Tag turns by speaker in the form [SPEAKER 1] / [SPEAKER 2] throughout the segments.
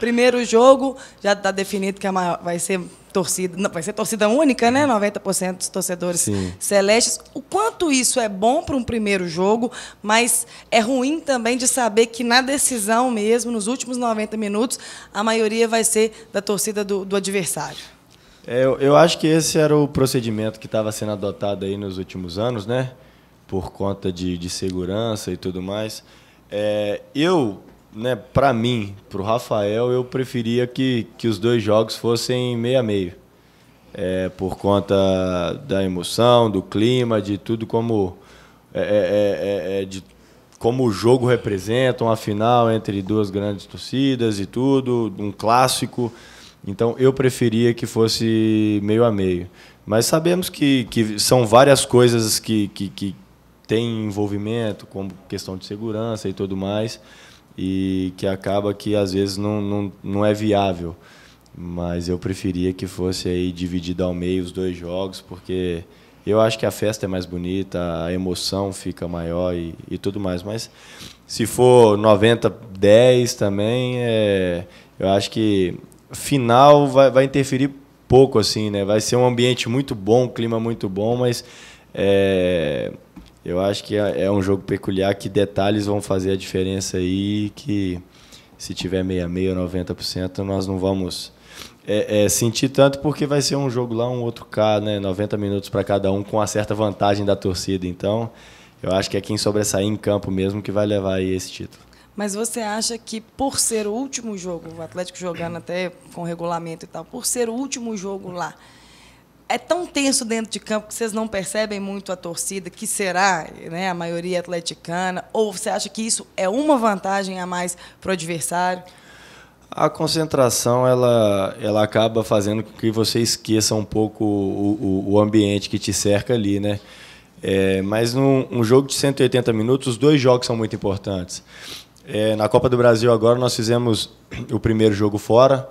[SPEAKER 1] Primeiro jogo, já está definido que a maior, vai ser torcida, não, vai ser torcida única, né? 90% dos torcedores Sim. celestes. O quanto isso é bom para um primeiro jogo, mas é ruim também de saber que na decisão mesmo, nos últimos 90 minutos, a maioria vai ser da torcida do, do adversário. É, eu, eu acho que esse era o procedimento que estava sendo adotado aí nos últimos anos, né? Por conta de, de segurança e tudo mais. É, eu né, para mim, para o Rafael, eu preferia que, que os dois jogos fossem meio a meio. É, por conta da emoção, do clima, de tudo como é é, é, é, é, de como o jogo representa, uma final entre duas grandes torcidas e tudo, um clássico. Então eu preferia que fosse meio a meio. Mas sabemos que, que são várias coisas que, que, que têm envolvimento, como questão de segurança e tudo mais e que acaba que às vezes não, não, não é viável. Mas eu preferia que fosse aí dividido ao meio os dois jogos, porque eu acho que a festa é mais bonita, a emoção fica maior e, e tudo mais. Mas se for 90, 10 também, é, eu acho que final vai, vai interferir pouco, assim, né? Vai ser um ambiente muito bom, um clima muito bom, mas é, eu acho que é, é um jogo peculiar que detalhes vão fazer a diferença aí, que se tiver 66, 90%, nós não vamos é, é, sentir tanto, porque vai ser um jogo lá, um outro cá, né? 90 minutos para cada um, com uma certa vantagem da torcida. Então, eu acho que é quem sobressair em campo mesmo que vai levar aí esse título. Mas você acha que por ser o último jogo, o Atlético jogando até com regulamento e tal, por ser o último jogo lá, é tão tenso dentro de campo que vocês não percebem muito a torcida, que será né, a maioria atleticana? Ou você acha que isso é uma vantagem a mais para o adversário? A concentração ela, ela acaba fazendo com que você esqueça um pouco o, o, o ambiente que te cerca ali, né? É, mas num um jogo de 180 minutos, os dois jogos são muito importantes. É, na Copa do Brasil agora nós fizemos o primeiro jogo fora,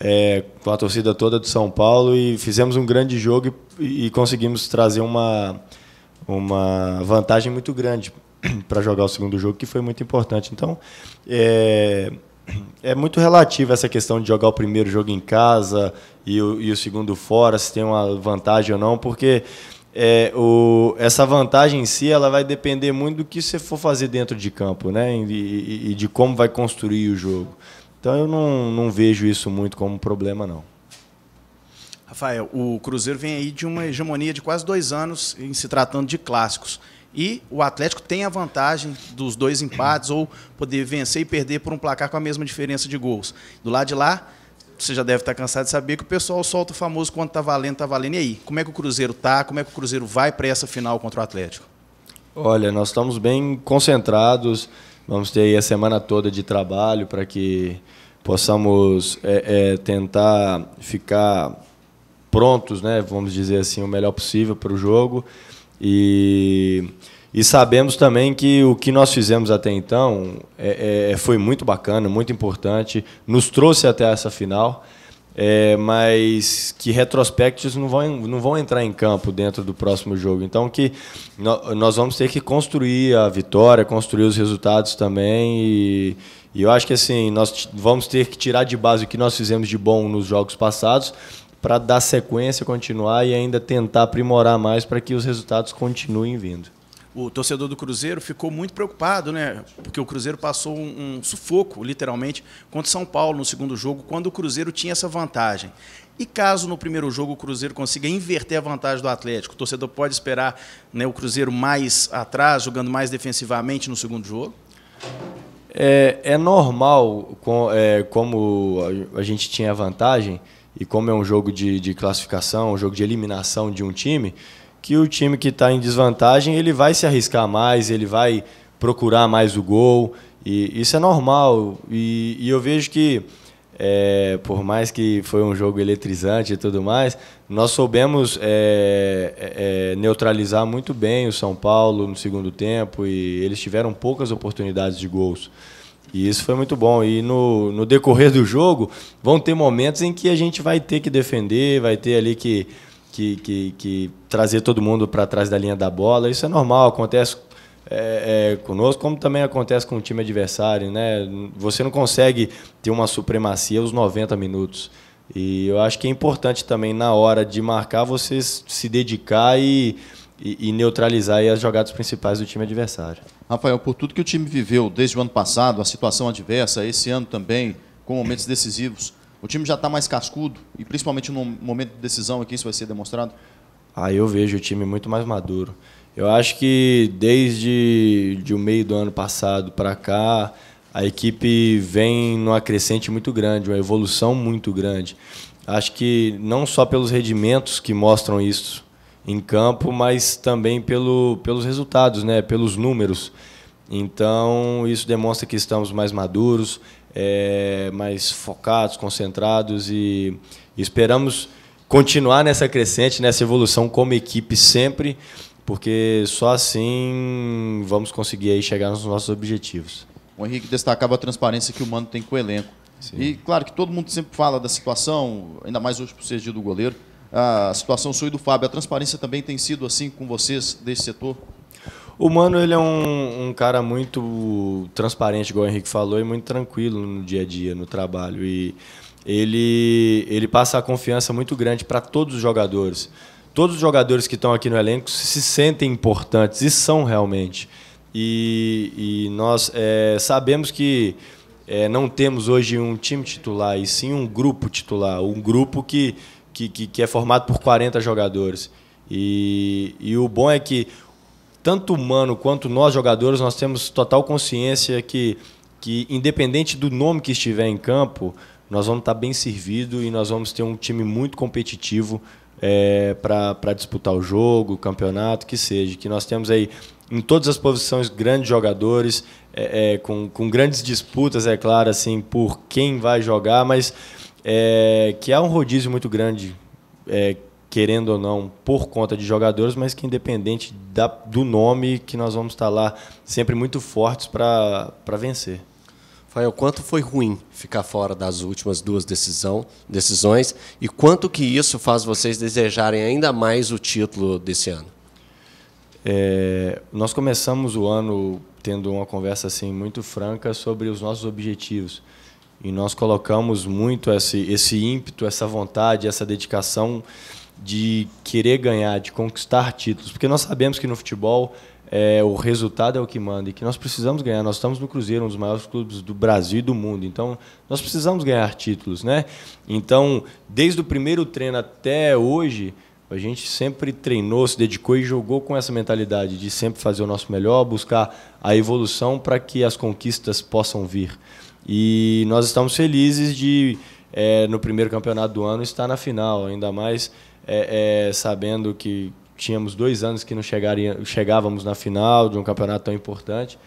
[SPEAKER 1] é, com a torcida toda do São Paulo e fizemos um grande jogo e, e conseguimos trazer uma, uma vantagem muito grande para jogar o segundo jogo, que foi muito importante. Então, é, é muito relativo essa questão de jogar o primeiro jogo em casa e o, e o segundo fora, se tem uma vantagem ou não, porque é, o, essa vantagem em si ela vai depender muito do que você for fazer dentro de campo né? e, e, e de como vai construir o jogo. Então eu não, não vejo isso muito como problema, não. Rafael, o Cruzeiro vem aí de uma hegemonia de quase dois anos em se tratando de clássicos. E o Atlético tem a vantagem dos dois empates ou poder vencer e perder por um placar com a mesma diferença de gols. Do lado de lá, você já deve estar cansado de saber que o pessoal solta o famoso quando está valendo, está valendo. E aí, como é que o Cruzeiro está? Como é que o Cruzeiro vai para essa final contra o Atlético? Olha, nós estamos bem concentrados. Vamos ter aí a semana toda de trabalho para que possamos é, é, tentar ficar prontos, né, vamos dizer assim, o melhor possível para o jogo. E, e sabemos também que o que nós fizemos até então é, é foi muito bacana, muito importante, nos trouxe até essa final é, mas que retrospectos não vão, não vão entrar em campo dentro do próximo jogo. Então que nós vamos ter que construir a vitória, construir os resultados também e, e eu acho que assim nós vamos ter que tirar de base o que nós fizemos de bom nos jogos passados para dar sequência, continuar e ainda tentar aprimorar mais para que os resultados continuem vindo o torcedor do Cruzeiro ficou muito preocupado, né? Porque o Cruzeiro passou um, um, sufoco, literalmente, contra São Paulo no segundo jogo, quando o Cruzeiro tinha essa vantagem. E caso no primeiro jogo o Cruzeiro consiga inverter a vantagem do Atlético, o torcedor pode esperar né, o Cruzeiro mais atrás, jogando mais defensivamente no segundo jogo? É, é normal, com, é, como a gente tinha vantagem, e como é um jogo de, de classificação, um jogo de eliminação de um time, que o time que está em desvantagem ele vai se arriscar mais, ele vai procurar mais o gol. E isso é normal. E, e eu vejo que, é, por mais que foi um jogo eletrizante e tudo mais, nós soubemos é, é, é, neutralizar muito bem o São Paulo no segundo tempo e eles tiveram poucas oportunidades de gols. E isso foi muito bom. E no, no decorrer do jogo, vão ter momentos em que a gente vai ter que defender, vai ter ali que que, que, que trazer todo mundo para trás da linha da bola. Isso é normal, acontece é, é, conosco, como também acontece com o time adversário. Né? Você não consegue ter uma supremacia aos 90 minutos. E eu acho que é importante também, na hora de marcar, você se dedicar e, e, e neutralizar as jogadas principais do time adversário. Rafael, por tudo que o time viveu desde o ano passado, a situação adversa, esse ano também, com momentos decisivos, o time já está mais cascudo e principalmente no momento de decisão aqui isso vai ser demonstrado. Ah, eu vejo o time muito mais maduro. Eu acho que desde de o meio do ano passado para cá a equipe vem numa crescente muito grande, uma evolução muito grande. Acho que não só pelos rendimentos que mostram isso em campo, mas também pelo, pelos resultados, né? pelos números. Então, isso demonstra que estamos mais maduros, é, mais focados, concentrados e esperamos continuar nessa crescente, nessa evolução como equipe sempre, porque só assim vamos conseguir chegar nos nossos objetivos. O Henrique destacava a transparência que o Mano tem com o elenco. Sim. E claro que todo mundo sempre fala da situação, ainda mais hoje por ser dia do goleiro, a situação sua e do Fábio. A transparência também tem sido assim com vocês desse setor? O Mano, ele é um, um, cara muito transparente, igual o Henrique falou, e muito tranquilo no dia a dia, no trabalho. E ele, ele passa a confiança muito grande para todos os jogadores. Todos os jogadores que estão aqui no elenco se sentem importantes, e são realmente. E, e nós é, sabemos que é, não temos hoje um time titular, e sim um grupo titular, um grupo que, que, que é formado por 40 jogadores. E, e o bom é que tanto humano quanto nós jogadores, nós temos total consciência que, que independente do nome que estiver em campo, nós vamos estar bem servido e nós vamos ter um time muito competitivo é, para disputar o jogo, o campeonato, que seja. Que nós temos aí em todas as posições grandes jogadores, é, é, com, com grandes disputas, é claro, assim, por quem vai jogar, mas é, que há um rodízio muito grande é, querendo ou não, por conta de jogadores, mas que independente da, do nome, que nós vamos estar lá sempre muito fortes para vencer. Fael, quanto foi ruim ficar fora das últimas duas decisão, decisões e quanto que isso faz vocês desejarem ainda mais o título desse ano? É, nós começamos o ano tendo uma conversa assim muito franca sobre os nossos objetivos e nós colocamos muito esse, esse ímpeto, essa vontade, essa dedicação de querer ganhar, de conquistar títulos, porque nós sabemos que no futebol é, o resultado é o que manda e que nós precisamos ganhar. Nós estamos no Cruzeiro, um dos maiores clubes do Brasil e do mundo, então nós precisamos ganhar títulos, né? Então, desde o primeiro treino até hoje, a gente sempre treinou, se dedicou e jogou com essa mentalidade de sempre fazer o nosso melhor, buscar a evolução para que as conquistas possam vir. E nós estamos felizes de, é, no primeiro campeonato do ano, estar na final, ainda mais é, é, sabendo que tínhamos dois anos que não chegaria, chegávamos na final de um campeonato tão importante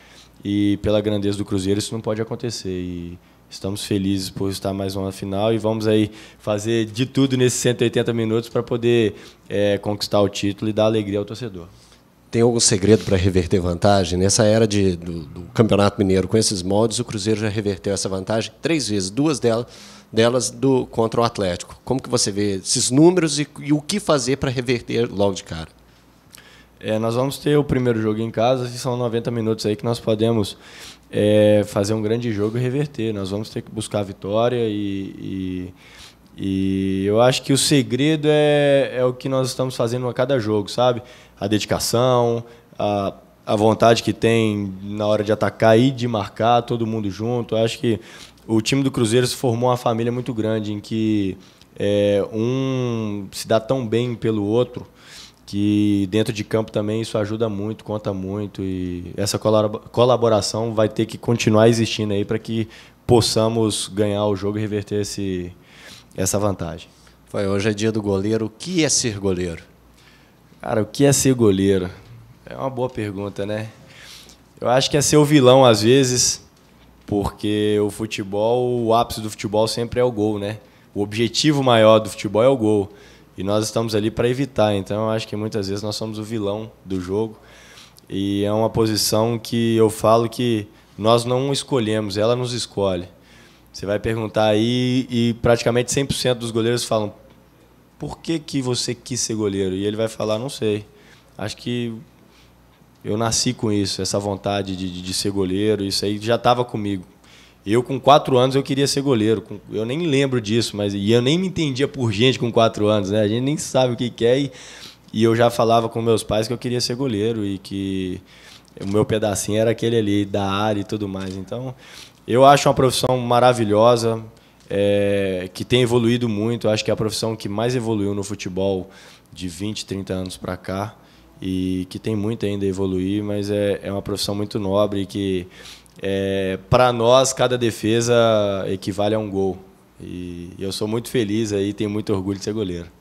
[SPEAKER 1] e pela grandeza do Cruzeiro isso não pode acontecer e estamos felizes por estar mais uma final e vamos aí fazer de tudo nesses 180 minutos para poder é, conquistar o título e dar alegria ao torcedor. Tem algum segredo para reverter vantagem? Nessa era de, do, do Campeonato Mineiro, com esses moldes, o Cruzeiro já reverteu essa vantagem três vezes, duas delas delas do contra o Atlético. Como que você vê esses números e, e o que fazer para reverter logo de cara? É, nós vamos ter o primeiro jogo em casa, e são 90 minutos aí que nós podemos é, fazer um grande jogo e reverter. Nós vamos ter que buscar a vitória e, e... E eu acho que o segredo é, é o que nós estamos fazendo a cada jogo, sabe? A dedicação, a, a vontade que tem na hora de atacar e de marcar, todo mundo junto. Eu acho que o time do Cruzeiro se formou uma família muito grande em que é, um se dá tão bem pelo outro que dentro de campo também isso ajuda muito, conta muito e essa colaboração vai ter que continuar existindo aí para que possamos ganhar o jogo e reverter esse, essa vantagem. Foi, hoje é dia do goleiro. O que é ser goleiro? Cara, o que é ser goleiro? É uma boa pergunta, né? Eu acho que é ser o vilão às vezes, porque o futebol, o ápice do futebol sempre é o gol, né? O objetivo maior do futebol é o gol. E nós estamos ali para evitar. Então eu acho que muitas vezes nós somos o vilão do jogo. E é uma posição que eu falo que nós não escolhemos, ela nos escolhe. Você vai perguntar aí e praticamente 100% dos goleiros falam: "Por que que você quis ser goleiro?" E ele vai falar: "Não sei. Acho que eu nasci com isso, essa vontade de, de, de ser goleiro, isso aí já estava comigo. Eu, com quatro anos, eu queria ser goleiro. Eu nem lembro disso, mas e eu nem me entendia por gente com quatro anos, né? A gente nem sabe o que quer. É e, e eu já falava com meus pais que eu queria ser goleiro e que o meu pedacinho era aquele ali da área e tudo mais. Então, eu acho uma profissão maravilhosa, é, que tem evoluído muito. Eu acho que é a profissão que mais evoluiu no futebol de 20, 30 anos para cá e que tem muito ainda a evoluir, mas é, é uma profissão muito nobre que, é, para nós, cada defesa equivale a um gol. E, e eu sou muito feliz aí, tenho muito orgulho de ser goleiro.